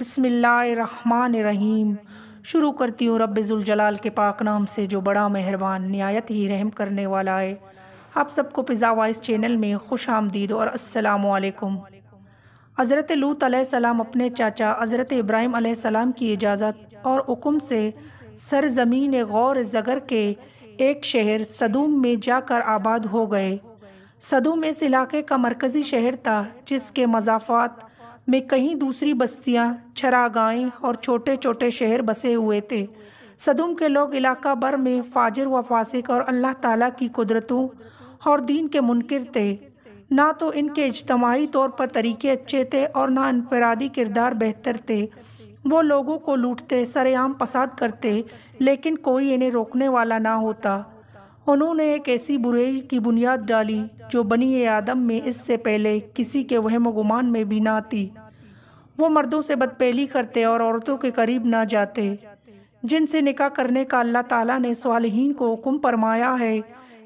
बसमीम शुरू करती हूँ रब्ज़ुलजलाल के पाक नाम से जो बड़ा मेहरबान नहायत ही रहम करने वाला है आप सबको पिज़ा वाइस चैनल में खुश आमदीद और असलकुम हज़रत लूत सलाम अपने चाचा हज़रत इब्राहिम सलाम की इजाज़त और हुक्म से सरजमीन गौर जगर के एक शहर सदूम में जाकर आबाद हो गए सदूम इस इलाके का मरकज़ी शहर था जिसके मजाफात में कहीं दूसरी बस्तियां, छरागाहें और छोटे छोटे शहर बसे हुए थे सदुम के लोग इलाका भर में फाजिर व फासिक और अल्लाह ताला की कुदरतों और दीन के मुनकर थे ना तो इनके इजतमाही तौर पर तरीके अच्छे थे और ना इनफरादी किरदार बेहतर थे वो लोगों को लूटते सरेआम पसाद करते लेकिन कोई इन्हें रोकने वाला ना होता उन्होंने एक ऐसी बुराई की बुनियाद डाली जो बनी आदम में इससे पहले किसी के वहम गुमान में भी ना आती वो मर्दों से बदपहली करते और औरतों के करीब ना जाते जिनसे निकाह करने का अल्लाह ताला ने सालहीन को हुक्म फरमाया है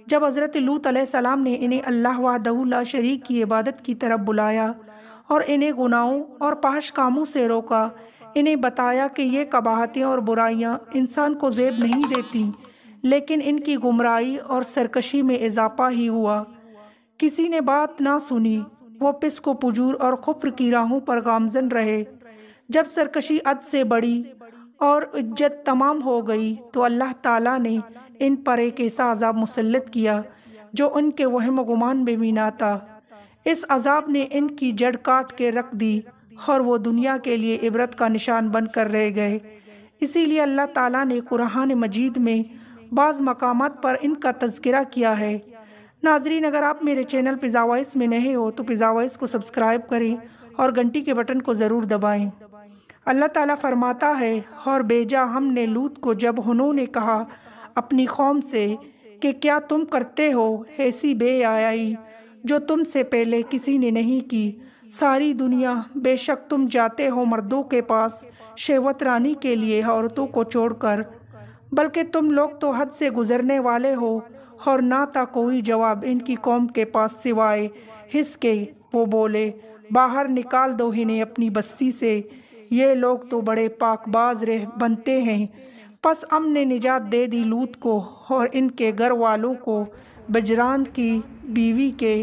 जब हज़रत लूत सलाम ने इन्हें अल्लाह वाहदहुल्ला शरीक की इबादत की तरफ बुलाया और इन्हें गुनाहों और पाश कामों से रोका इन्हें बताया कि ये कबाहतें और बुराइयाँ इंसान को जेब नहीं देती लेकिन इनकी गुमराही और सरकशी में इजाफा ही हुआ किसी ने बात ना सुनी वो पिसको पुजूर और खुप्र की राहों पर गामजन रहे जब सरकशी अद से बड़ी और इज्जत तमाम हो गई तो अल्लाह ताला ने इन पर एक ऐसा अजाब मुसलत किया जो उनके वहम गुमान में भी ना था इस अजाब ने इनकी जड़ काट के रख दी और वो दुनिया के लिए इबरत का निशान बनकर रह गए इसीलिए अल्लाह ताला ने कुरान मजीद में बाज़ मकाम पर इनका तस्करा किया है नाजरीन अगर आप मेरे चैनल पिज़ावाइस में नए हो तो पिज़ावाइस को सब्सक्राइब करें और घंटी के बटन को ज़रूर दबाएँ अल्लाह ताला फरमाता है और बेजा हमने लूत को जब उन्होंने कहा अपनी कौम से कि क्या तुम करते हो ऐसी बे आयाई जो तुम से पहले किसी ने नहीं की सारी दुनिया बेशक तुम जाते हो मर्दों के पास शेवत रानी के लिए औरतों को छोड़कर बल्कि तुम लोग तो हद से गुज़रने वाले हो और ना था कोई जवाब इनकी कौम के पास सिवाय हिस के वो बोले बाहर निकाल दो इन्हें अपनी बस्ती से ये लोग तो बड़े पाकबाज रह बनते हैं पस अम ने निजात दे दी लूत को और इनके घर वालों को बजरान की बीवी के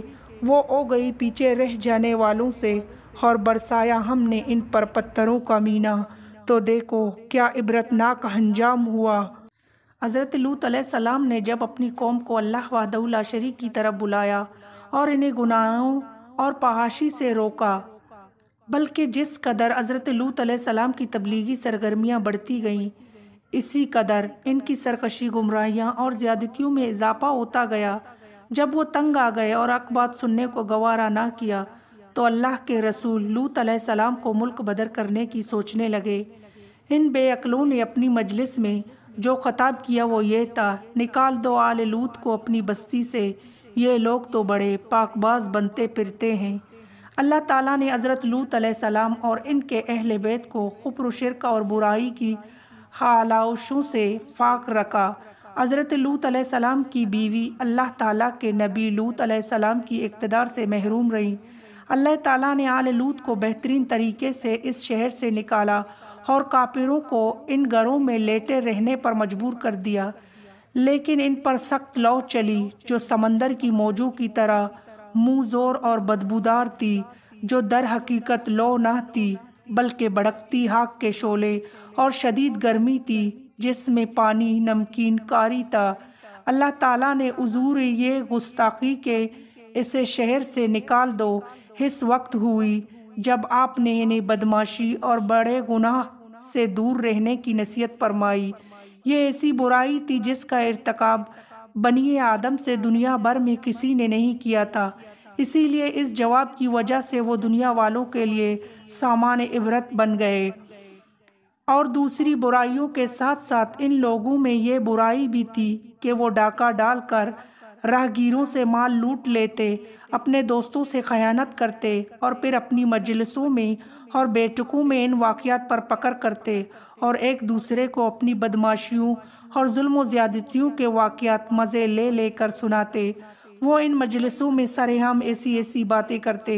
वो ओ गई पीछे रह जाने वालों से और बरसाया हमने इन पर पत्थरों का मीना तो देखो क्या इबरतनाक अंजाम हुआ हज़रत लूत सलाम ने जब अपनी कौम को अल्लाह वहदउल्ला शरीक की तरफ बुलाया और इन्हें गुनाहों और पहाशी से रोका बल्कि जिस कदर हज़रत लूत सलाम की तबलीगी सरगर्मियाँ बढ़ती गईं इसी कदर इनकी सरकशी गुमराहियाँ और ज़्यादतियों में इजाफा होता गया जब वो तंग आ गए और अकबात सुनने को गवारा ना किया तो अल्लाह के रसूल लूत सलाम को मुल्क बदर करने की सोचने लगे इन बेअकलों ने अपनी मजलिस में जो ख़ताब किया वो ये था निकाल दो आल लूत को अपनी बस्ती से ये लोग तो बड़े पाकबाज बनते फिरते हैं अल्लाह ताला ने हज़रत लूत सलाम और इनके अहल बैत को खुप्र शिरक और बुराई की हालाशों से फाक रखा हज़रत लूत सलाम की बीवी अल्लाह ताला के नबी लूत सलाम की इकतदार से महरूम रही अल्लाह ताला ने आल लूत को बेहतरीन तरीके से इस शहर से निकाला और काफिरों को इन घरों में लेटे रहने पर मजबूर कर दिया लेकिन इन पर सख्त लौ चली जो समंदर की मौजों की तरह मुँह जोर और बदबूदार थी जो दर हकीकत लो ना थी बल्कि भड़कती हाक के शोले और शदीद गर्मी थी जिसमें पानी नमकीन कारी था अल्लाह ताला ने उजूर ये गुस्ताखी के इसे शहर से निकाल दो इस वक्त हुई जब आपने इन्हें बदमाशी और बड़े गुनाह से दूर रहने की नसीहत फरमाई ये ऐसी बुराई थी जिसका इरतकब बनिए आदम से दुनिया भर में किसी ने नहीं किया था इसीलिए इस जवाब की वजह से वो दुनिया वालों के लिए सामान्य इबरत बन गए और दूसरी बुराइयों के साथ साथ इन लोगों में ये बुराई भी थी कि वो डाका डालकर राहगीरों से माल लूट लेते अपने दोस्तों से खयानत करते और फिर अपनी मजलसों में और बैठकों में इन वाक़ात पर पकड़ करते और एक दूसरे को अपनी बदमाशियों और जुल्म ज़्यादतियों के वाक़ात मज़े ले लेकर सुनाते वो इन मजलिसों में सरेआम ऐसी ऐसी बातें करते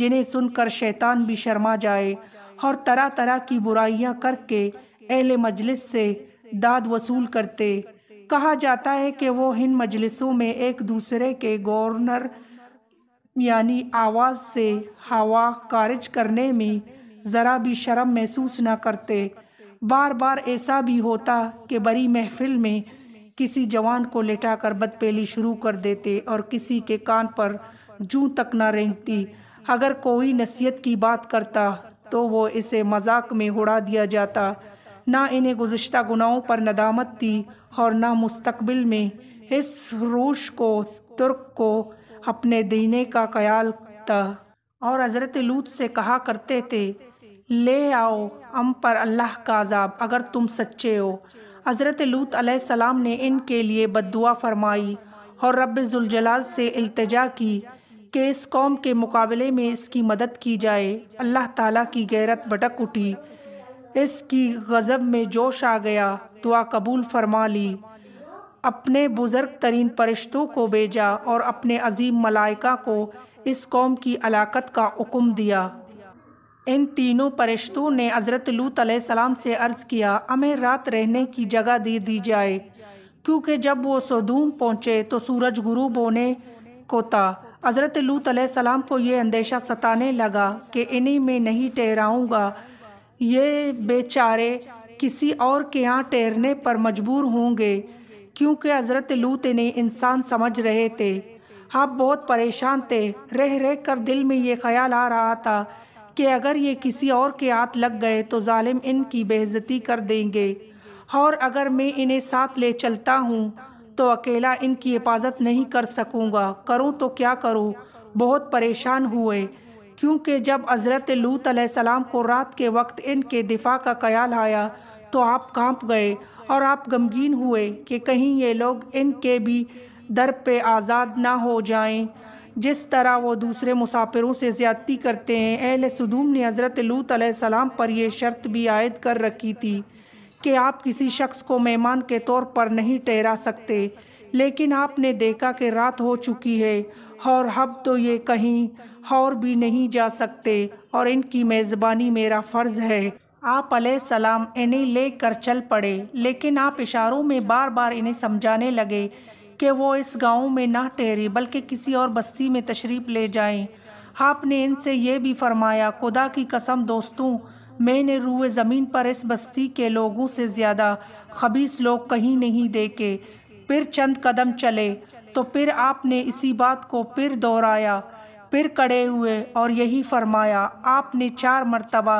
जिन्हें सुनकर शैतान भी शर्मा जाए और तरह तरह की बुराइयां करके अहल मजलिस से दाद वसूल करते कहा जाता है कि वो इन मजलिसों में एक दूसरे के गवर्नर यानी आवाज़ से हवा खारिज करने में ज़रा भी शर्म महसूस ना करते बार बार ऐसा भी होता कि बड़ी महफिल में किसी जवान को लेटा कर बदपेली शुरू कर देते और किसी के कान पर जू तक न रेंगती अगर कोई नसीहत की बात करता तो वो इसे मजाक में उड़ा दिया जाता ना इन्हें गुज्त गुनाहों पर नदामत थी और ना मुस्तबिल में इस रोश को तुर्क को अपने दीने का ख्याल था और हज़रत लूत से कहा करते थे ले आओ हम पर अल्लाह का अजाब अगर तुम सच्चे हो हज़रत लूत सलाम ने इनके लिए बदुआ फरमाई और रब जुलजलाल से अल्तजा की कि इस कौम के मुकाबले में इसकी मदद की जाए अल्लाह ताला की गैरत भटक उठी इसकी गज़ब में जोश आ गया दुआ कबूल फरमा ली अपने बुज़ुर्ग तरीन परिश्तों को भेजा और अपने अजीम मलाइका को इस कौम की अलाकत का हुक्म दिया इन तीनों परिश्तों ने हज़रत लूत सलाम से अर्ज़ किया हमें रात रहने की जगह दे दी जाए क्योंकि जब वो सदूम पहुँचे तो सूरज गुरूब होने को था हज़रत लूत सलाम को ये अंदेशा सताने लगा कि इन्हीं में नहीं ठहराऊँगा ये बेचारे किसी और के यहाँ ठहरने पर मजबूर होंगे क्योंकि हज़रत लूत ने इंसान समझ रहे थे आप बहुत परेशान थे रह रह कर दिल में ये ख्याल आ रहा था कि अगर ये किसी और के हाथ लग गए तो ालिम इनकी बेज़ती कर देंगे और अगर मैं इन्हें साथ ले चलता हूँ तो अकेला इनकी हिफाजत नहीं कर सकूँगा करूँ तो क्या करूँ बहुत परेशान हुए क्योंकि जब हज़रत लूत सलाम को रात के वक्त इनके दिफा का ख्याल आया तो आप कांप गए और आप गमगीन हुए कि कहीं ये लोग इनके भी दर पे आज़ाद ना हो जाएं जिस तरह वो दूसरे मुसाफिरों से ज़्यादती करते हैं अहल सदूम ने हज़रत लूत सलाम पर यह शर्त भी आयद कर रखी थी कि आप किसी शख्स को मेहमान के तौर पर नहीं ठहरा सकते लेकिन आपने देखा कि रात हो चुकी है और हब तो ये कहीं और भी नहीं जा सकते और इनकी मेज़बानी मेरा फ़र्ज़ है आप सलाम इन्हें ले कर चल पड़े लेकिन आप इशारों में बार बार इन्हें समझाने लगे कि वो इस गांव में ना ठहरे बल्कि किसी और बस्ती में तशरीफ़ ले जाएं। आपने इनसे ये भी फरमाया खुदा की कसम दोस्तों मैंने रूए ज़मीन पर इस बस्ती के लोगों से ज़्यादा खबीस लोग कहीं नहीं देखे फिर चंद कदम चले तो फिर आपने इसी बात को फिर दोहराया फिर खड़े हुए और यही फरमाया आपने चार मरतबा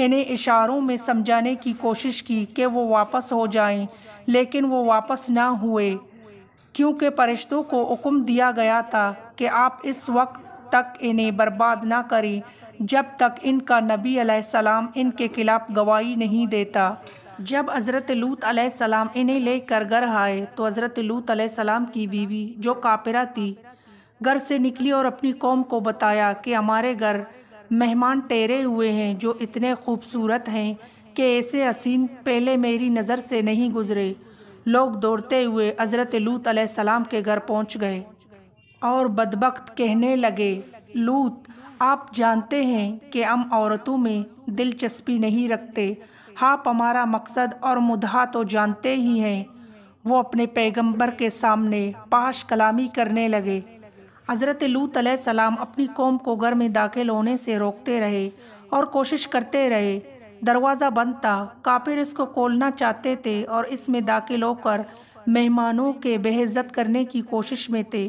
इन्हें इशारों में समझाने की कोशिश की कि वो वापस हो जाएं, लेकिन वो वापस ना हुए क्योंकि फरिश्तों को हुक्म दिया गया था कि आप इस वक्त तक इन्हें बर्बाद ना करें जब तक इनका नबी सलाम इनके खिलाफ गवाही नहीं देता जब हज़रत लूत सलाम इन्हें लेकर घर आए तो हज़रत लूत सलाम की बीवी जो कापिरा थी घर से निकली और अपनी कौम को बताया कि हमारे घर मेहमान टेरे हुए हैं जो इतने खूबसूरत हैं कि ऐसे हसीन पहले मेरी नज़र से नहीं गुजरे लोग दौड़ते हुए हज़रत लूत सलाम के घर पहुंच गए और बदबक कहने लगे लूत आप जानते हैं कि हम औरतों में दिलचस्पी नहीं रखते आप हमारा मकसद और मुदहा तो जानते ही हैं वो अपने पैगंबर के सामने पाश कलामी करने लगे हज़रत लूत सलाम अपनी कौम को घर में दाखिल होने से रोकते रहे और कोशिश करते रहे दरवाज़ा बंद था काफिर इसको खोलना चाहते थे और इसमें दाखिल होकर मेहमानों के बेहजत करने की कोशिश में थे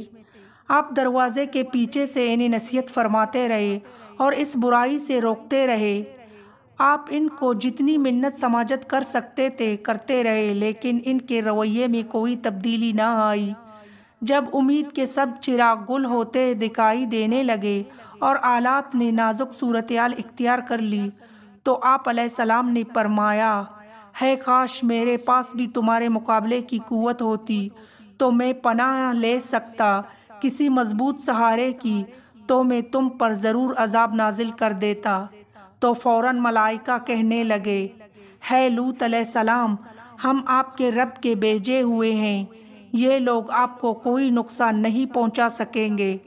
आप दरवाज़े के पीछे से इन्हें नसीहत फरमाते रहे और इस बुराई से रोकते रहे आप इनको जितनी मिन्नत समाजत कर सकते थे करते रहे लेकिन इनके रवैये में कोई तब्दीली ना आई जब उम्मीद के सब चिराग गुल होते दिखाई देने लगे और आलात ने नाजुक सूरतयाल इख्तियार कर ली तो आप सलाम ने फरमाया है काश मेरे पास भी तुम्हारे मुकाबले की कुवत होती तो मैं पनाह ले सकता किसी मजबूत सहारे की तो मैं तुम पर ज़रूर अजाब नाजिल कर देता तो फ़ौर मलाइका कहने लगे है लूत सलाम हम आपके रब के भेजे हुए हैं ये लोग आपको कोई नुकसान नहीं पहुंचा सकेंगे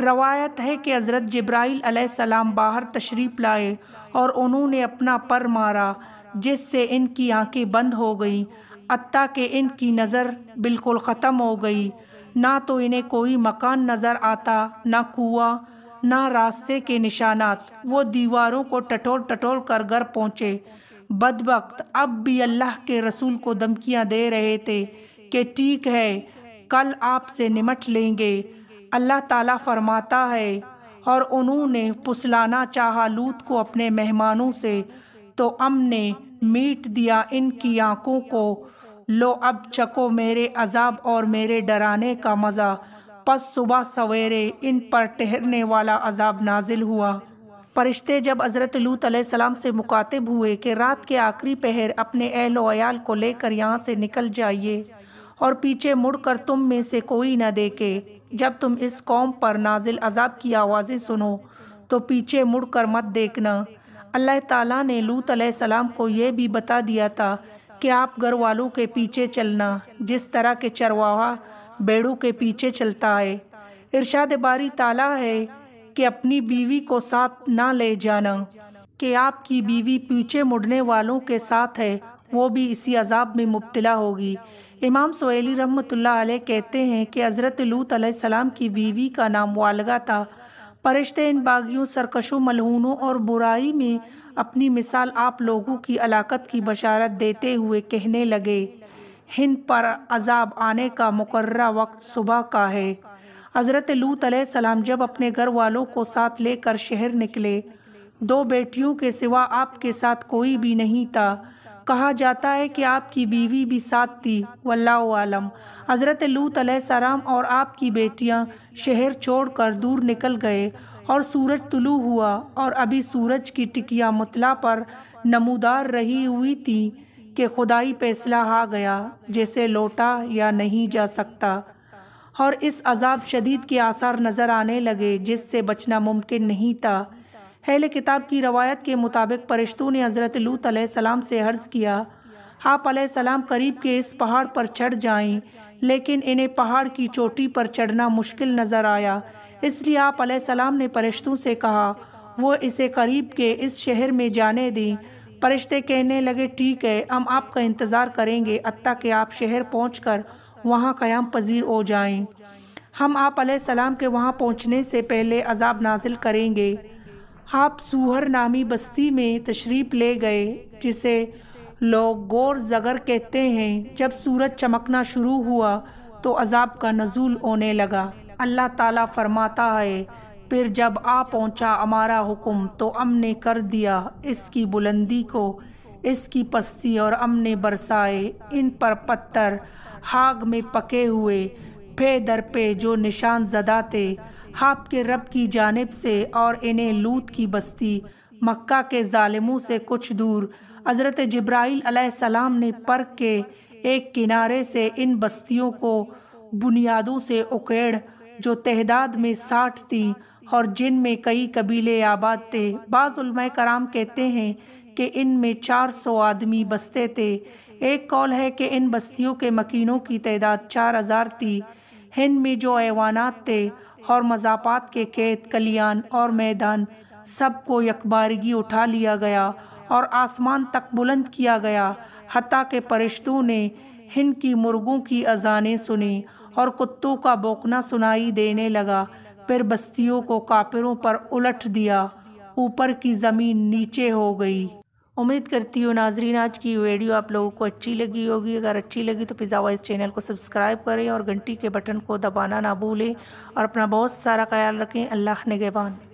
रवायत है कि हज़रत जब्राइल सलाम बाहर तशरीफ़ लाए और उन्होंने अपना पर मारा जिससे इनकी आंखें बंद हो गईं अत्ता के इनकी नज़र बिल्कुल ख़त्म हो गई ना तो इन्हें कोई मकान नज़र आता ना कुआ ना रास्ते के निशानात वो दीवारों को टटोल टटोल कर घर पहुँचे बदबक अब भी अल्लाह के रसूल को धमकियाँ दे रहे थे कि ठीक है कल आपसे निमट लेंगे अल्लाह ताला फरमाता है और उन्होंने पुसलाना चाहा लूत को अपने मेहमानों से तो अम ने मीट दिया इनकी आँखों को लो अब चको मेरे अजाब और मेरे डराने का मज़ा पस सुबह सवेरे इन पर ठहरने वाला अजाब नाजिल हुआ फरिश्ते जब हज़रत लूत सलाम से मुखातिब हुए कि रात के आखिरी पहर अपने अहल वयाल को लेकर यहाँ से निकल जाइए और पीछे मुड़कर तुम में से कोई न देखे जब तुम इस कौम पर नाजिल अजाब की आवाज़ें सुनो तो पीछे मुड़कर मत देखना अल्लाह ताला ने लूत सलाम को यह भी बता दिया था कि आप घर वालों के पीछे चलना जिस तरह के चरवाहा बेड़ों के पीछे चलता है इरशाद बारी ताला है कि अपनी बीवी को साथ ना ले जाना कि आपकी बीवी पीछे मुड़ने वालों के साथ है वो भी इसी अजाब में मुबतला होगी इमाम सोली रहमतुल्लाह अलैह कहते हैं कि हज़रत लूत सलाम की बीवी का नाम वालगा था फरिश्ते इन बागियों सरकशों मलहूनों और बुराई में अपनी मिसाल आप लोगों की अलाकत की बशारत देते हुए कहने लगे हिंद पर अजाब आने का मुकर वक्त सुबह का है हज़रत लूत सलाम जब अपने घर वालों को साथ लेकर शहर निकले दो बेटियों के सिवा आपके साथ कोई भी नहीं था कहा जाता है कि आपकी बीवी भी साथ थी वल्लाम हज़रत लूत सलाम और आपकी बेटियां शहर छोड़कर दूर निकल गए और सूरज तुलू हुआ और अभी सूरज की टिकिया मुतला पर नमूदार रही हुई थी कि खुदाई फैसला आ गया जैसे लौटा या नहीं जा सकता और इस अजाब शदीद के आसार नज़र आने लगे जिससे बचना मुमकिन नहीं था अहल किताब की रवायत के मुताबिक परिश्तों ने हज़रत लूत सलाम से अर्ज़ किया आप सलाम करीब के इस पहाड़ पर चढ़ जाएं, लेकिन इन्हें पहाड़ की चोटी पर चढ़ना मुश्किल नज़र आया इसलिए आप सलाम ने फरिश्तों से कहा वो इसे करीब के इस शहर में जाने दें फरिश्ते कहने लगे ठीक है हम आपका इंतज़ार करेंगे अत्ता के आप शहर पहुँच कर वहाँ क़याम पजीर हो जाएँ हम आप सलाम के वहाँ पहुँचने से पहले अजाब नाजिल करेंगे आप सूहर नामी बस्ती में तशरीफ़ ले गए जिसे लोग गौर जगर कहते हैं जब सूरज चमकना शुरू हुआ तो अजाब का नजूल होने लगा अल्लाह ताला फरमाता है फिर जब आ पहुंचा हमारा हुक्म तो अम ने कर दिया इसकी बुलंदी को इसकी पस्ती और अम ने बरसाए इन पर पत्थर हाग में पके हुए पे दर पे जो निशान जदाते हाप के रब की जानब से और इन्हें लूत की बस्ती मक्का के ालिमों से कुछ दूर हज़रत जब्राईल सलाम ने पर के एक किनारे से इन बस्तियों को बुनियादों से उकेड़ जो तहदाद में साठ थी और जिन में कई कबीले आबाद थे बाज़ुलम कराम कहते हैं कि इन चार 400 आदमी बसते थे एक कौल है कि इन बस्तियों के मकीनों की तदाद 4000 थी हिंद में जो ऐवानात थे और मज़ापात के खेत कलियान और मैदान सब को यकबारगी उठा लिया गया और आसमान तक बुलंद किया गया हती के परिश्तों ने हिंद की मुर्गों की अजानें सुनी और कुत्तों का बोकना सुनाई देने लगा फिर बस्तियों को कापिरों पर उलट दिया ऊपर की ज़मीन नीचे हो गई उम्मीद करती हूँ नाजरीन आज की वीडियो आप लोगों को अच्छी लगी होगी अगर अच्छी लगी तो पिज़्ज़ा वाइज चैनल को सब्सक्राइब करें और घंटी के बटन को दबाना ना भूलें और अपना बहुत सारा ख्याल रखें अल्लाह नगेबान